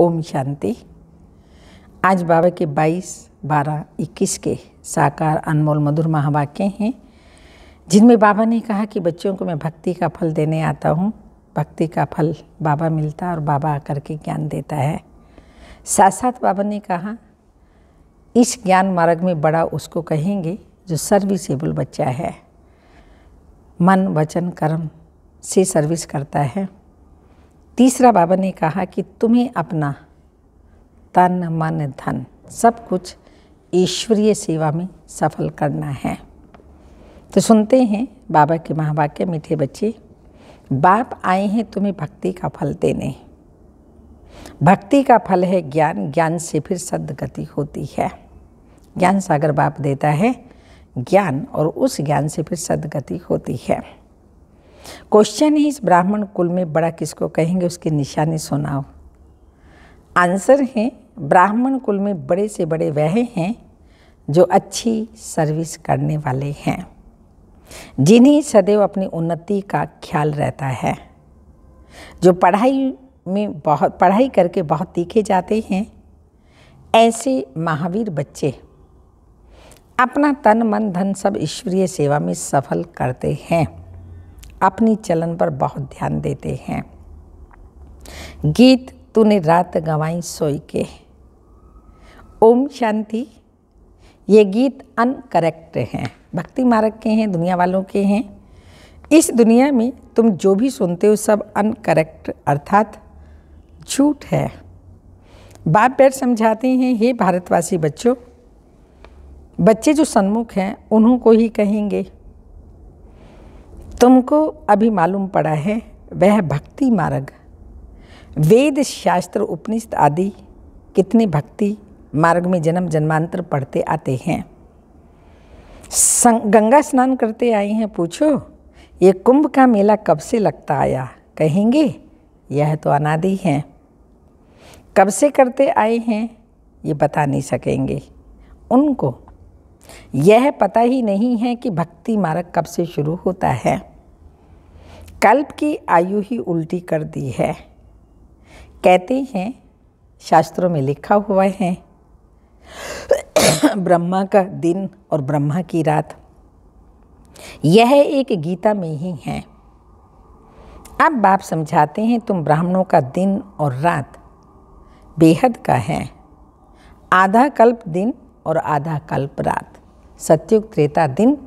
ओम शांति आज बाबा के 22, 12, 21 के साकार अनमोल मधुर महावाक्य हैं जिनमें बाबा ने कहा कि बच्चों को मैं भक्ति का फल देने आता हूँ भक्ति का फल बाबा मिलता और बाबा आकर के ज्ञान देता है साथ साथ बाबा ने कहा इस ज्ञान मार्ग में बड़ा उसको कहेंगे जो सर्विसेबल बच्चा है मन वचन कर्म से सर्विस करता है तीसरा बाबा ने कहा कि तुम्हें अपना तन मन धन सब कुछ ईश्वरीय सेवा में सफल करना है तो सुनते हैं बाबा के महावाक्य मीठे बच्चे बाप आए हैं तुम्हें भक्ति का फल देने भक्ति का फल है ज्ञान ज्ञान से फिर सदगति होती है ज्ञान सागर बाप देता है ज्ञान और उस ज्ञान से फिर सदगति होती है क्वेश्चन ही इस ब्राह्मण कुल में बड़ा किसको कहेंगे उसकी निशानी सुनाओ आंसर है ब्राह्मण कुल में बड़े से बड़े वह हैं जो अच्छी सर्विस करने वाले हैं जिन्हें सदैव अपनी उन्नति का ख्याल रहता है जो पढ़ाई में बहुत पढ़ाई करके बहुत तीखे जाते हैं ऐसे महावीर बच्चे अपना तन मन धन सब ईश्वरीय सेवा में सफल करते हैं अपनी चलन पर बहुत ध्यान देते हैं गीत तूने रात गंवाई सोई के ओम शांति ये गीत अनकरेक्ट हैं भक्ति मार्ग के हैं दुनिया वालों के हैं इस दुनिया में तुम जो भी सुनते हो सब अनकरेक्ट अर्थात झूठ है बाप पैर समझाते हैं हे भारतवासी बच्चों बच्चे जो सन्मुख हैं उन्हों को ही कहेंगे तुमको अभी मालूम पड़ा है वह भक्ति मार्ग वेद शास्त्र उपनिषद आदि कितने भक्ति मार्ग में जन्म जन्मांतर पढ़ते आते हैं गंगा स्नान करते आए हैं पूछो ये कुंभ का मेला कब से लगता आया कहेंगे यह तो अनादि है कब से करते आए हैं ये बता नहीं सकेंगे उनको यह पता ही नहीं है कि भक्ति मार्ग कब से शुरू होता है कल्प की आयु ही उल्टी कर दी है कहते हैं शास्त्रों में लिखा हुआ है ब्रह्मा का दिन और ब्रह्मा की रात यह एक गीता में ही है अब बाप समझाते हैं तुम ब्राह्मणों का दिन और रात बेहद का है आधा कल्प दिन और आधा कल्प रात सत्युग त्रेता दिन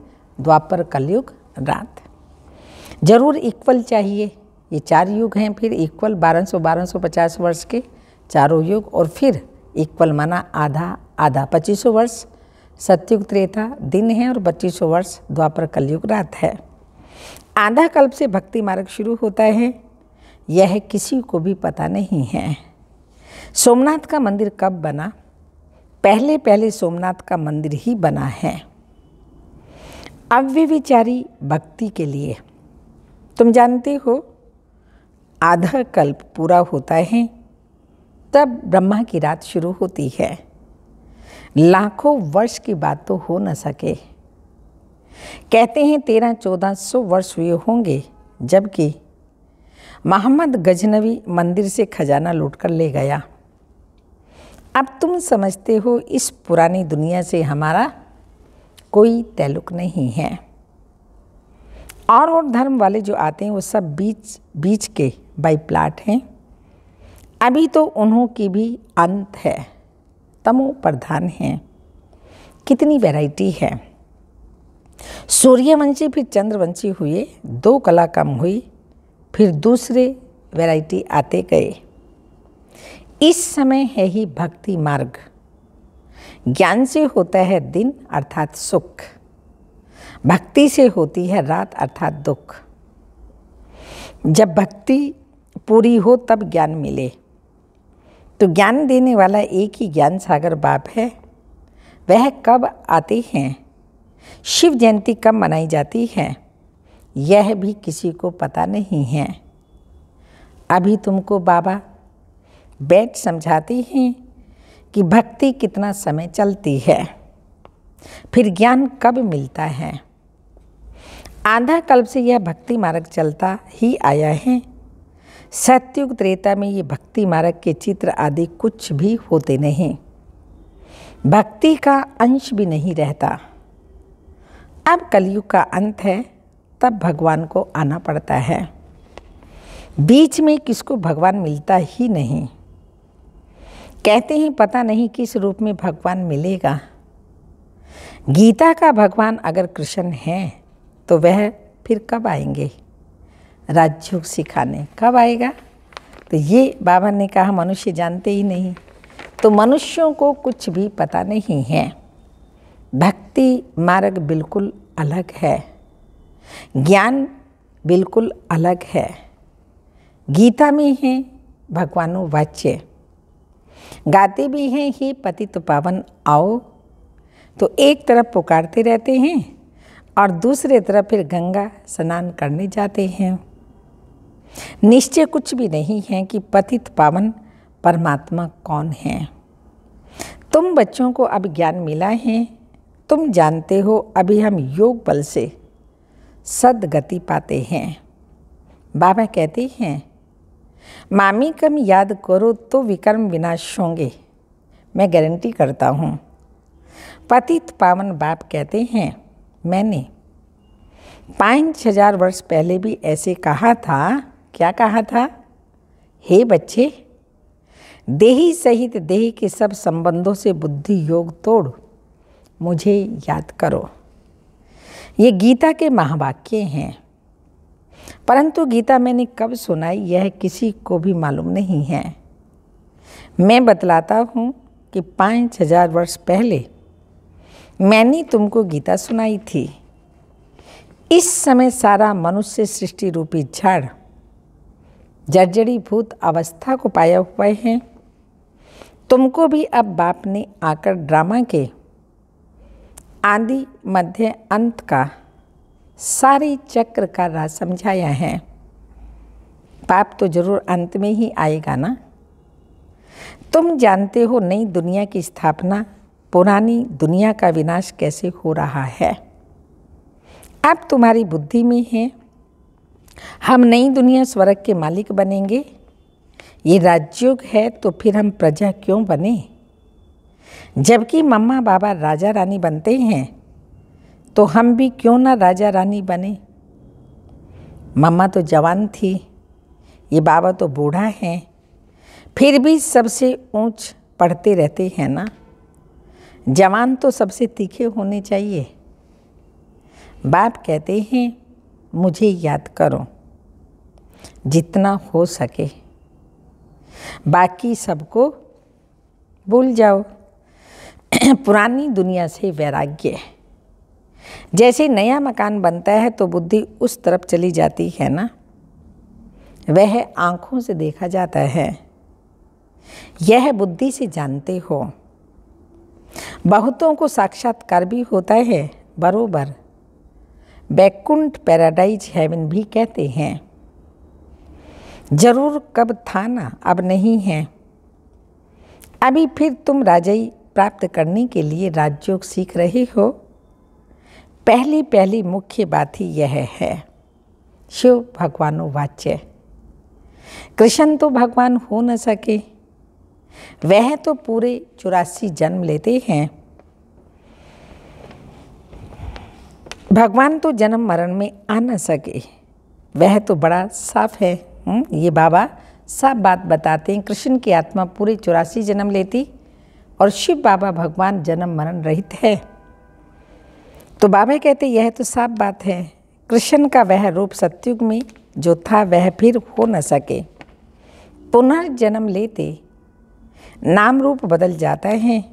द्वापर कलयुग रात ज़रूर इक्वल चाहिए ये चार युग हैं फिर इक्वल बारह सौ बारह सौ पचास वर्ष के चारों युग और फिर इक्वल माना आधा आधा पच्चीस सौ वर्ष सत्युग त्रेता दिन है और बत्तीस सौ वर्ष द्वापर कलयुग रात है आधा कल्प से भक्ति मार्ग शुरू होता है यह किसी को भी पता नहीं है सोमनाथ का मंदिर कब बना पहले पहले सोमनाथ का मंदिर ही बना है अव्यविचारी भक्ति के लिए तुम जानते हो आधा कल्प पूरा होता है तब ब्रह्मा की रात शुरू होती है लाखों वर्ष की बात तो हो न सके कहते हैं तेरह चौदह सौ वर्ष हुए होंगे जबकि मोहम्मद गजनवी मंदिर से खजाना लूट कर ले गया अब तुम समझते हो इस पुरानी दुनिया से हमारा कोई तैलुक नहीं है और और धर्म वाले जो आते हैं वो सब बीच बीच के बाई प्लाट हैं अभी तो उन्हों की भी अंत है तमो प्रधान है कितनी वैरायटी है सूर्यवंशी फिर चंद्रवंशी हुए दो कला कम हुई फिर दूसरे वैरायटी आते गए इस समय है ही भक्ति मार्ग ज्ञान से होता है दिन अर्थात सुख भक्ति से होती है रात अर्थात दुख जब भक्ति पूरी हो तब ज्ञान मिले तो ज्ञान देने वाला एक ही ज्ञान सागर बाप है वह कब आते हैं शिव जयंती कब मनाई जाती है यह भी किसी को पता नहीं है अभी तुमको बाबा बैठ समझाती हैं कि भक्ति कितना समय चलती है फिर ज्ञान कब मिलता है आंधा कल्प से यह भक्ति मार्ग चलता ही आया है सत्युग त्रेता में ये भक्ति मार्ग के चित्र आदि कुछ भी होते नहीं भक्ति का अंश भी नहीं रहता अब कलयुग का अंत है तब भगवान को आना पड़ता है बीच में किसको भगवान मिलता ही नहीं कहते हैं पता नहीं किस रूप में भगवान मिलेगा गीता का भगवान अगर कृष्ण है तो वह फिर कब आएंगे राजयोग सिखाने कब आएगा तो ये बाबा ने कहा मनुष्य जानते ही नहीं तो मनुष्यों को कुछ भी पता नहीं है भक्ति मार्ग बिल्कुल अलग है ज्ञान बिल्कुल अलग है गीता में है भगवानो वाच्य गाते भी हैं ही पति तो पावन आओ तो एक तरफ पुकारते रहते हैं और दूसरे तरफ फिर गंगा स्नान करने जाते हैं निश्चय कुछ भी नहीं है कि पतित पावन परमात्मा कौन है तुम बच्चों को अब ज्ञान मिला है तुम जानते हो अभी हम योग बल से सदगति पाते हैं बाबा कहते हैं मामी कम याद करो तो विक्रम विनाश होंगे मैं गारंटी करता हूँ पतित पावन बाप कहते हैं मैंने पाँच हजार वर्ष पहले भी ऐसे कहा था क्या कहा था हे बच्चे देही सहित देही के सब संबंधों से बुद्धि योग तोड़ मुझे याद करो ये गीता के महावाक्य हैं परंतु गीता मैंने कब सुनाई यह किसी को भी मालूम नहीं है मैं बतलाता हूँ कि पाँच हजार वर्ष पहले मैंने तुमको गीता सुनाई थी इस समय सारा मनुष्य सृष्टि रूपी झाड़ जर्जरी भूत अवस्था को पाया हुए हैं तुमको भी अब बाप ने आकर ड्रामा के आदि मध्य अंत का सारे चक्र का राज समझाया है पाप तो जरूर अंत में ही आएगा ना तुम जानते हो नई दुनिया की स्थापना पुरानी दुनिया का विनाश कैसे हो रहा है अब तुम्हारी बुद्धि में है हम नई दुनिया स्वर्ग के मालिक बनेंगे ये राज्योग है तो फिर हम प्रजा क्यों बने जबकि मम्मा बाबा राजा रानी बनते हैं तो हम भी क्यों ना राजा रानी बने मम्मा तो जवान थी ये बाबा तो बूढ़ा हैं फिर भी सबसे ऊंच पढ़ते रहते हैं ना जवान तो सबसे तीखे होने चाहिए बाप कहते हैं मुझे याद करो जितना हो सके बाकी सबको भूल जाओ पुरानी दुनिया से वैराग्य जैसे नया मकान बनता है तो बुद्धि उस तरफ चली जाती है ना वह आँखों से देखा जाता है यह बुद्धि से जानते हो बहुतों को साक्षात्कार भी होता है बरोबर बैकुंठ पैराडाइज हेवन भी कहते हैं जरूर कब था ना अब नहीं है अभी फिर तुम राजई प्राप्त करने के लिए राजयोग सीख रहे हो पहली पहली मुख्य बात ही यह है शिव भगवानो वाच्य कृष्ण तो भगवान हो न सके वह तो पूरे चौरासी जन्म लेते हैं भगवान तो जन्म मरण में आ ना सके वह तो बड़ा साफ है हुँ? हम्म, ये बाबा साफ बात बताते हैं कृष्ण की आत्मा पूरी चौरासी जन्म लेती और शिव बाबा भगवान जन्म मरण रहित है तो बाबा कहते यह तो साफ बात है कृष्ण का वह रूप सत्युग में जो था वह फिर हो न सके पुनर्जन्म लेते नाम रूप बदल जाता है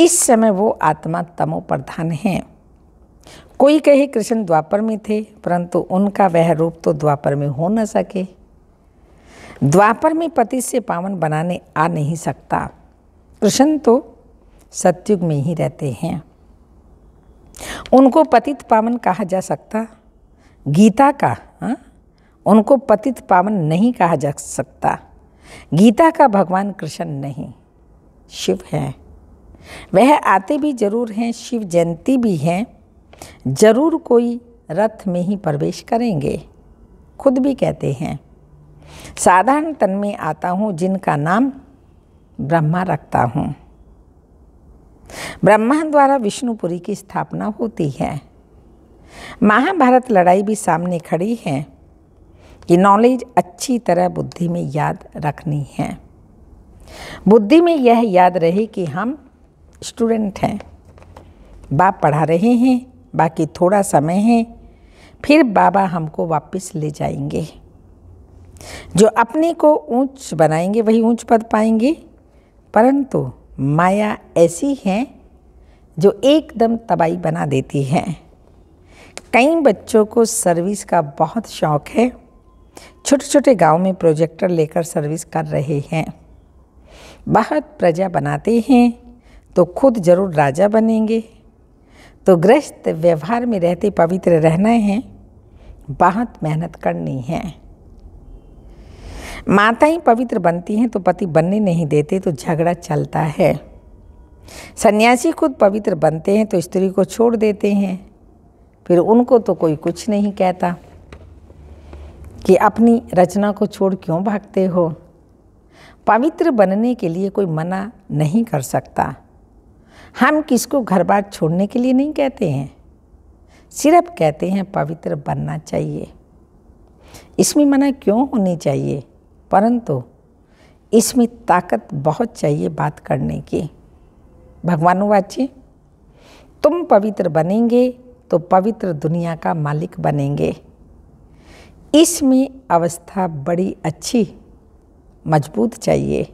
इस समय वो आत्मा तमो प्रधान है कोई कहे कृष्ण द्वापर में थे परंतु उनका वह रूप तो द्वापर में हो न सके द्वापर में पति से पावन बनाने आ नहीं सकता कृष्ण तो सत्युग में ही रहते हैं उनको पतित पावन कहा जा सकता गीता का हा? उनको पतित पावन नहीं कहा जा सकता गीता का भगवान कृष्ण नहीं शिव हैं वह आते भी जरूर हैं शिव जयंती भी हैं जरूर कोई रथ में ही प्रवेश करेंगे खुद भी कहते हैं साधारण तन में आता हूँ जिनका नाम ब्रह्मा रखता हूँ ब्रह्मा द्वारा विष्णुपुरी की स्थापना होती है महाभारत लड़ाई भी सामने खड़ी है कि नॉलेज अच्छी तरह बुद्धि में याद रखनी है बुद्धि में यह याद रहे कि हम स्टूडेंट हैं बाप पढ़ा रहे हैं बाकी थोड़ा समय है फिर बाबा हमको वापस ले जाएंगे जो अपने को ऊंच बनाएंगे वही ऊंच पद पाएंगे परंतु माया ऐसी है जो एकदम तबाही बना देती है कई बच्चों को सर्विस का बहुत शौक है छोटे छोटे गांव में प्रोजेक्टर लेकर सर्विस कर रहे हैं बहुत प्रजा बनाते हैं तो खुद जरूर राजा बनेंगे तो गृहस्थ व्यवहार में रहते पवित्र रहना है बहुत मेहनत करनी है माताएं पवित्र बनती हैं तो पति बनने नहीं देते तो झगड़ा चलता है सन्यासी खुद पवित्र बनते हैं तो स्त्री को छोड़ देते हैं फिर उनको तो कोई कुछ नहीं कहता कि अपनी रचना को छोड़ क्यों भागते हो पवित्र बनने के लिए कोई मना नहीं कर सकता हम किसको घर बार छोड़ने के लिए नहीं कहते हैं सिर्फ कहते हैं पवित्र बनना चाहिए इसमें मना क्यों होनी चाहिए परंतु इसमें ताकत बहुत चाहिए बात करने की भगवान वाच्य तुम पवित्र बनेंगे तो पवित्र दुनिया का मालिक बनेंगे इसमें अवस्था बड़ी अच्छी मजबूत चाहिए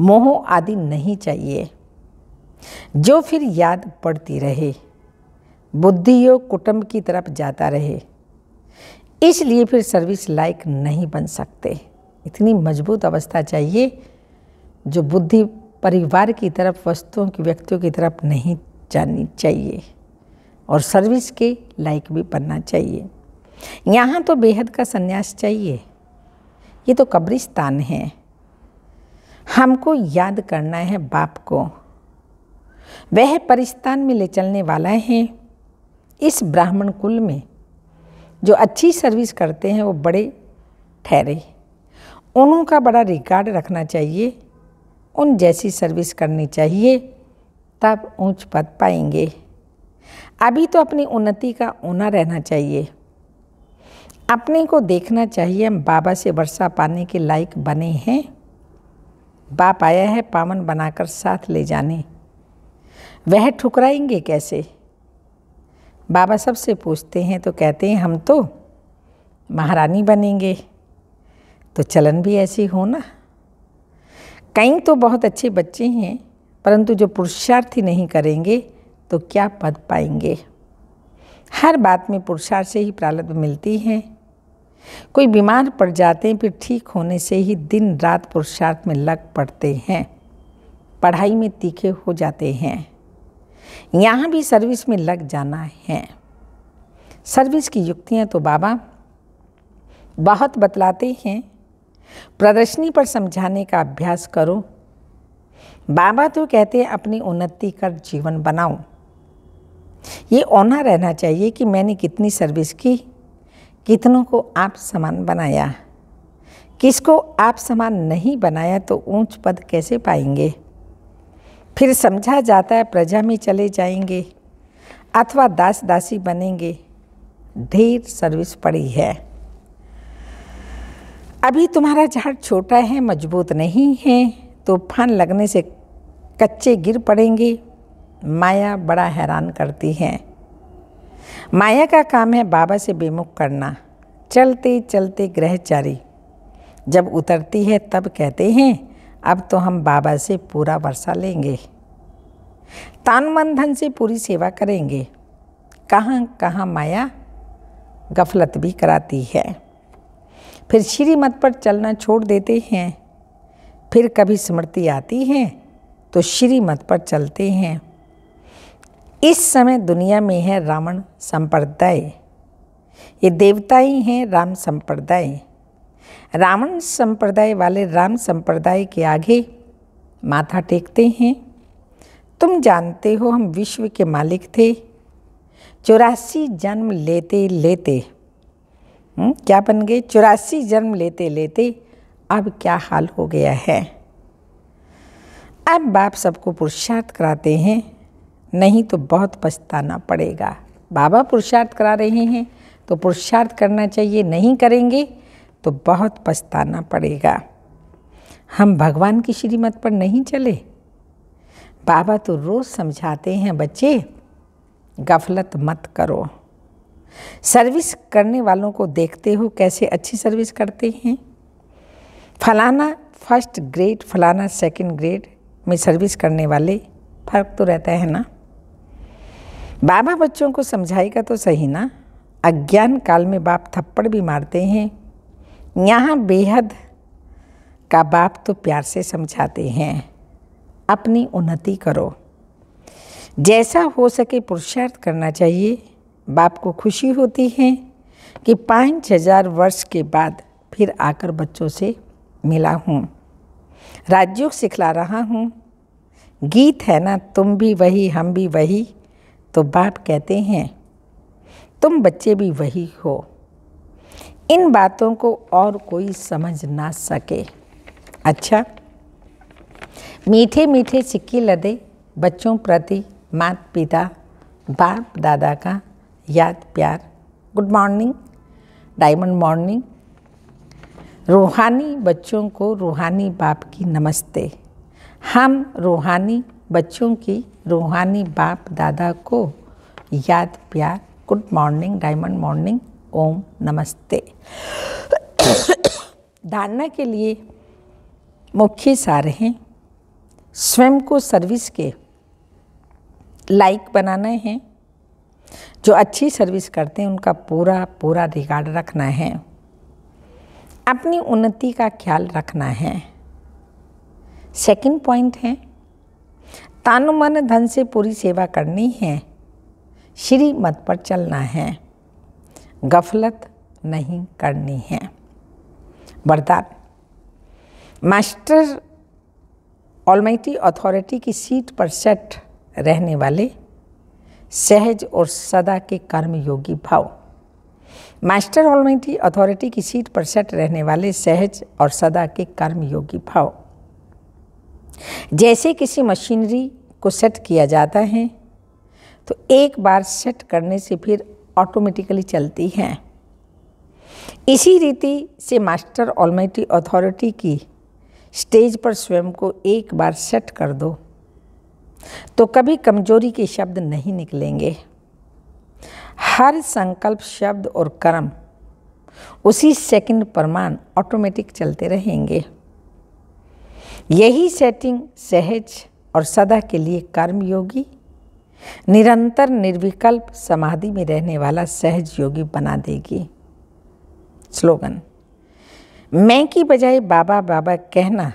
मोह आदि नहीं चाहिए जो फिर याद पड़ती रहे बुद्धि योग कुटुंब की तरफ जाता रहे इसलिए फिर सर्विस लायक नहीं बन सकते इतनी मजबूत अवस्था चाहिए जो बुद्धि परिवार की तरफ वस्तुओं की व्यक्तियों की तरफ नहीं जानी चाहिए और सर्विस के लायक भी बनना चाहिए यहाँ तो बेहद का संन्यास चाहिए ये तो कब्रिस्तान है हमको याद करना है बाप को वह परिस्तान में ले चलने वाला है इस ब्राह्मण कुल में जो अच्छी सर्विस करते हैं वो बड़े ठहरे उन्हों का बड़ा रिकॉर्ड रखना चाहिए उन जैसी सर्विस करनी चाहिए तब ऊंच पद पाएंगे अभी तो अपनी उन्नति का ऊना रहना चाहिए अपने को देखना चाहिए हम बाबा से वर्षा पाने के लायक बने हैं बाप आया है पावन बनाकर साथ ले जाने वह ठुकराएंगे कैसे बाबा सब से पूछते हैं तो कहते हैं हम तो महारानी बनेंगे तो चलन भी ऐसी हो ना कई तो बहुत अच्छे बच्चे हैं परंतु जो पुरुषार्थ ही नहीं करेंगे तो क्या पद पाएंगे हर बात में पुरुषार्थ से ही प्रालब्ध मिलती है कोई बीमार पड़ जाते हैं फिर ठीक होने से ही दिन रात पुरुषार्थ में लग पड़ते हैं पढ़ाई में तीखे हो जाते हैं यहाँ भी सर्विस में लग जाना है सर्विस की युक्तियाँ तो बाबा बहुत बतलाते हैं प्रदर्शनी पर समझाने का अभ्यास करो बाबा तो कहते हैं अपनी उन्नति कर जीवन बनाओ ये ओना रहना चाहिए कि मैंने कितनी सर्विस की कितनों को आप समान बनाया किसको आप समान नहीं बनाया तो ऊंच पद कैसे पाएंगे फिर समझा जाता है प्रजा में चले जाएंगे अथवा दास दासी बनेंगे ढेर सर्विस पड़ी है अभी तुम्हारा झाड़ छोटा है मजबूत नहीं है तूफान तो लगने से कच्चे गिर पड़ेंगे माया बड़ा हैरान करती है माया का काम है बाबा से बेमुख करना चलते चलते ग्रहचारी जब उतरती है तब कहते हैं अब तो हम बाबा से पूरा वर्षा लेंगे तान मन धन से पूरी सेवा करेंगे कहाँ कहाँ माया गफलत भी कराती है फिर श्रीमत पर चलना छोड़ देते हैं फिर कभी स्मृति आती है तो श्रीमत पर चलते हैं इस समय दुनिया में है रावण संप्रदाय ये देवता ही हैं राम संप्रदाय रावण संप्रदाय वाले राम संप्रदाय के आगे माथा टेकते हैं तुम जानते हो हम विश्व के मालिक थे चौरासी जन्म लेते लेते हुँ? हम्म, क्या बन गए चौरासी जन्म लेते लेते अब क्या हाल हो गया है अब बाप सबको पुरुषार्थ कराते हैं नहीं तो बहुत पछताना पड़ेगा बाबा पुरुषार्थ करा रहे हैं तो पुरुषार्थ करना चाहिए नहीं करेंगे तो बहुत पछताना पड़ेगा हम भगवान की श्रीमत पर नहीं चले बाबा तो रोज़ समझाते हैं बच्चे गफलत मत करो सर्विस करने वालों को देखते हो कैसे अच्छी सर्विस करते हैं फलाना फर्स्ट ग्रेड फलाना सेकंड ग्रेड में सर्विस करने वाले फ़र्क तो रहता है ना बाबा बच्चों को समझाएगा तो सही ना अज्ञान काल में बाप थप्पड़ भी मारते हैं यहाँ बेहद का बाप तो प्यार से समझाते हैं अपनी उन्नति करो जैसा हो सके पुरुषार्थ करना चाहिए बाप को खुशी होती है कि पाँच हजार वर्ष के बाद फिर आकर बच्चों से मिला हूँ राज्यों सिखला रहा हूँ गीत है ना तुम भी वही हम भी वही तो बाप कहते हैं तुम बच्चे भी वही हो इन बातों को और कोई समझ ना सके अच्छा मीठे मीठे चिक्की लदे बच्चों प्रति माता पिता बाप दादा का याद प्यार गुड मॉर्निंग डायमंड मॉर्निंग रूहानी बच्चों को रूहानी बाप की नमस्ते हम रूहानी बच्चों की रूहानी बाप दादा को याद प्यार गुड मॉर्निंग डायमंड मॉर्निंग ओम नमस्ते धारणा के लिए मुख्य सार हैं स्वयं को सर्विस के लाइक बनाना है जो अच्छी सर्विस करते हैं उनका पूरा पूरा रिगार्ड रखना है अपनी उन्नति का ख्याल रखना है सेकंड पॉइंट है तानुमन धन से पूरी सेवा करनी है श्री मत पर चलना है गफलत नहीं करनी है वरदान मास्टर ऑलमाइटी अथॉरिटी की सीट पर सेट रहने वाले सहज और सदा के कर्मयोगी भाव मास्टर ऑलमाइटी अथॉरिटी की सीट पर सेट रहने वाले सहज और सदा के कर्मयोगी भाव जैसे किसी मशीनरी को सेट किया जाता है तो एक बार सेट करने से फिर ऑटोमेटिकली चलती हैं इसी रीति से मास्टर ऑलमेटी अथॉरिटी की स्टेज पर स्वयं को एक बार सेट कर दो तो कभी कमजोरी के शब्द नहीं निकलेंगे हर संकल्प शब्द और कर्म उसी सेकंड प्रमाण ऑटोमेटिक चलते रहेंगे यही सेटिंग सहज और सदा के लिए कर्मयोगी निरंतर निर्विकल्प समाधि में रहने वाला सहज योगी बना देगी स्लोगन मैं की बजाय बाबा बाबा कहना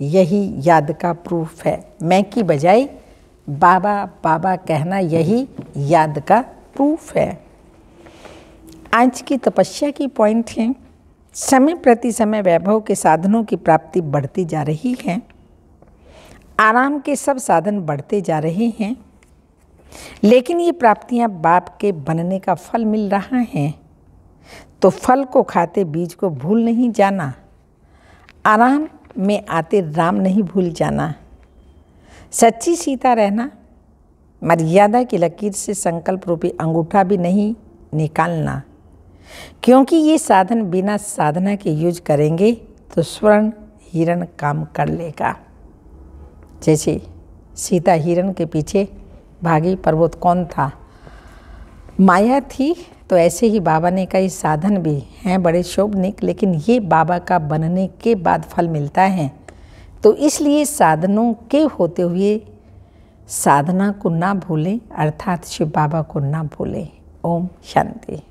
यही याद का प्रूफ है मैं की बजाय बाबा बाबा कहना यही याद का प्रूफ है आज की तपस्या की पॉइंट है समय प्रति समय वैभव के साधनों की प्राप्ति बढ़ती जा रही है आराम के सब साधन बढ़ते जा रहे हैं लेकिन ये प्राप्तियां बाप के बनने का फल मिल रहा है तो फल को खाते बीज को भूल नहीं जाना आराम में आते राम नहीं भूल जाना सच्ची सीता रहना मर्यादा की लकीर से संकल्प रूपी अंगूठा भी नहीं निकालना क्योंकि ये साधन बिना साधना के यूज करेंगे तो स्वर्ण हिरण काम कर लेगा जैसे सीता हिरण के पीछे भागी पर्वत कौन था माया थी तो ऐसे ही बाबा ने कई साधन भी हैं बड़े शोभनिक लेकिन ये बाबा का बनने के बाद फल मिलता है तो इसलिए साधनों के होते हुए साधना को ना भूलें अर्थात शिव बाबा को ना भूलें ओम शांति